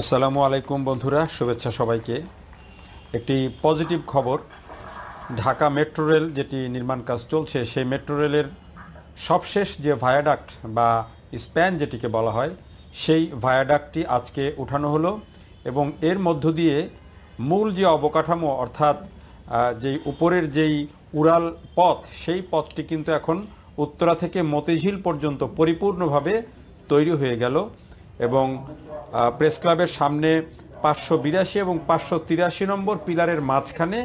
আসসালামু আলাইকুম বন্ধুরা শুভেচ্ছা সবাইকে একটি পজিটিভ খবর ঢাকা মেট্রো রেল যেটি নির্মাণ কাজ চলছে সেই মেট্রো রেলের সবশেষ যে ভায়াডাক্ট বা স্প্যান যেটিকে বলা হয় সেই ভায়াডাক্টটি আজকে উঠানো হলো এবং এর মধ্য দিয়ে মূল যে অবকাঠামো অর্থাৎ যে উপরের যেই উড়াল পথ সেই পথটি কিন্তু এখন উত্তরা থেকে মতিঝিল পর্যন্ত পরিপূর্ণভাবে তৈরি হয়ে গেল এবং প্রেস ক্লাবের সামনে পাঁচশো বিরাশি এবং পাঁচশো তিরাশি নম্বর পিলারের মাঝখানে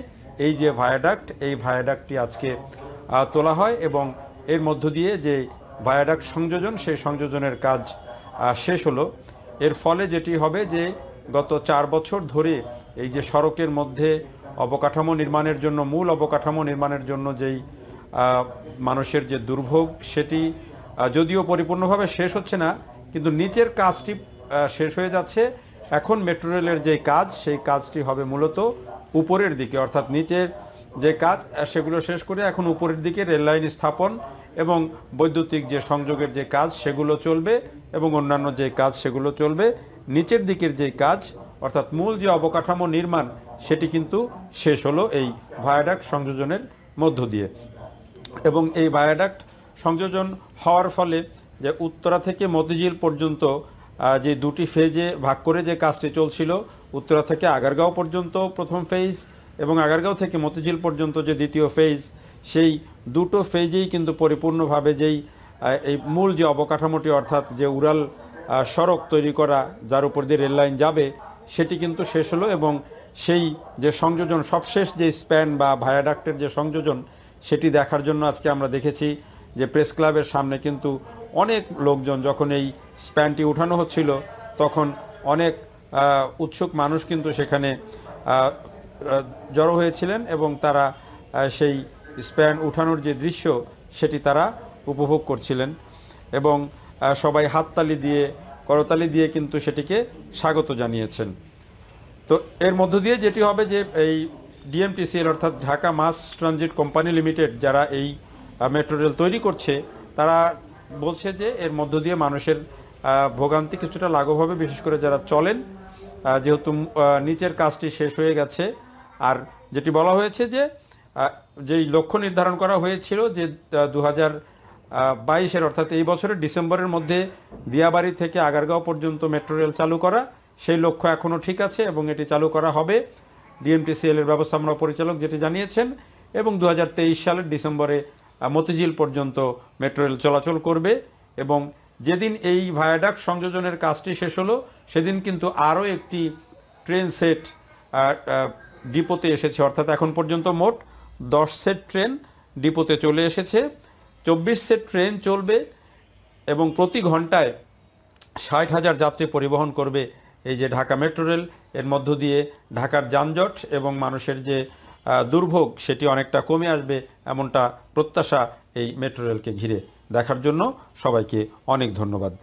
এই যে ভায়াডাক্ট এই ভায়াডাক্টটি আজকে তোলা হয় এবং এর মধ্য দিয়ে যে ভায়াডাক্ট সংযোজন সেই সংযোজনের কাজ শেষ হলো এর ফলে যেটি হবে যে গত চার বছর ধরে এই যে সড়কের মধ্যে অবকাঠামো নির্মাণের জন্য মূল অবকাঠামো নির্মাণের জন্য যেই মানুষের যে দুর্ভোগ সেটি যদিও পরিপূর্ণভাবে শেষ হচ্ছে না কিন্তু নিচের কাজটি শেষ হয়ে যাচ্ছে এখন মেট্রো রেলের যে কাজ সেই কাজটি হবে মূলত উপরের দিকে অর্থাৎ নিচের যে কাজ সেগুলো শেষ করে এখন উপরের দিকে রেল লাইন স্থাপন এবং বৈদ্যুতিক যে সংযোগের যে কাজ সেগুলো চলবে এবং অন্যান্য যে কাজ সেগুলো চলবে নিচের দিকের যে কাজ অর্থাৎ মূল যে অবকাঠামো নির্মাণ সেটি কিন্তু শেষ হলো এই ভায়াডাক্ট সংযোজনের মধ্য দিয়ে এবং এই ভায়াডাক্ট সংযোজন হওয়ার ফলে যে উত্তরা থেকে মতিঝিল পর্যন্ত যে দুটি ফেজে ভাগ করে যে কাজটি চলছিল উত্তরা থেকে আগারগাঁও পর্যন্ত প্রথম ফেজ এবং আগারগাঁও থেকে মতিঝিল পর্যন্ত যে দ্বিতীয় ফেজ সেই দুটো ফেজেই কিন্তু পরিপূর্ণভাবে যেই এই মূল যে অবকাঠামোটি অর্থাৎ যে উড়াল সড়ক তৈরি করা যার উপর দিয়ে রেললাইন যাবে সেটি কিন্তু শেষ হলো এবং সেই যে সংযোজন সবশেষ যে স্প্যান বা ভায়াডাক্টের যে সংযোজন সেটি দেখার জন্য আজকে আমরা দেখেছি যে প্রেস ক্লাবের সামনে কিন্তু অনেক লোকজন যখন এই স্প্যানটি উঠানো হচ্ছিল তখন অনেক উৎসুক মানুষ কিন্তু সেখানে জড়ো হয়েছিলেন এবং তারা সেই স্প্যান উঠানোর যে দৃশ্য সেটি তারা উপভোগ করছিলেন এবং সবাই হাততালি দিয়ে করতালি দিয়ে কিন্তু সেটিকে স্বাগত জানিয়েছেন তো এর মধ্য দিয়ে যেটি হবে যে এই ডিএমটিসিএল অর্থাৎ Dhaka mass transit company limited যারা এই মেট্রো রেল তৈরি করছে তারা বলছে যে এর মধ্য দিয়ে মানুষের ভোগান্তি কিছুটা লাঘব হবে বিশেষ করে যারা চলেন যেহেতু নিচের কাজটি শেষ হয়ে গেছে আর যেটি বলা হয়েছে যে যেই লক্ষ্য নির্ধারণ করা হয়েছিল যে দু হাজার বাইশের অর্থাৎ এই বছরের ডিসেম্বরের মধ্যে দিয়াবাড়ি থেকে আগারগাঁও পর্যন্ত মেট্রো রেল চালু করা সেই লক্ষ্য এখনও ঠিক আছে এবং এটি চালু করা হবে ডিএমটিসিএল এর ব্যবস্থাপনা পরিচালক যেটি জানিয়েছেন এবং দু সালের ডিসেম্বরে মতিঝিল পর্যন্ত মেট্রো রেল চলাচল করবে এবং যেদিন এই ভায়াডাক সংযোজনের কাজটি শেষ হলো সেদিন কিন্তু আরও একটি ট্রেন সেট ডিপোতে এসেছে অর্থাৎ এখন পর্যন্ত মোট দশ সেট ট্রেন ডিপোতে চলে এসেছে চব্বিশ সেট ট্রেন চলবে এবং প্রতি ঘন্টায় ষাট হাজার যাত্রী পরিবহন করবে এই যে ঢাকা মেট্রো রেল এর মধ্য দিয়ে ঢাকার যানজট এবং মানুষের যে দুর্ভোগ সেটি অনেকটা কমে আসবে এমনটা প্রত্যাশা এই মেট্রো রেলকে ঘিরে দেখার জন্য সবাইকে অনেক ধন্যবাদ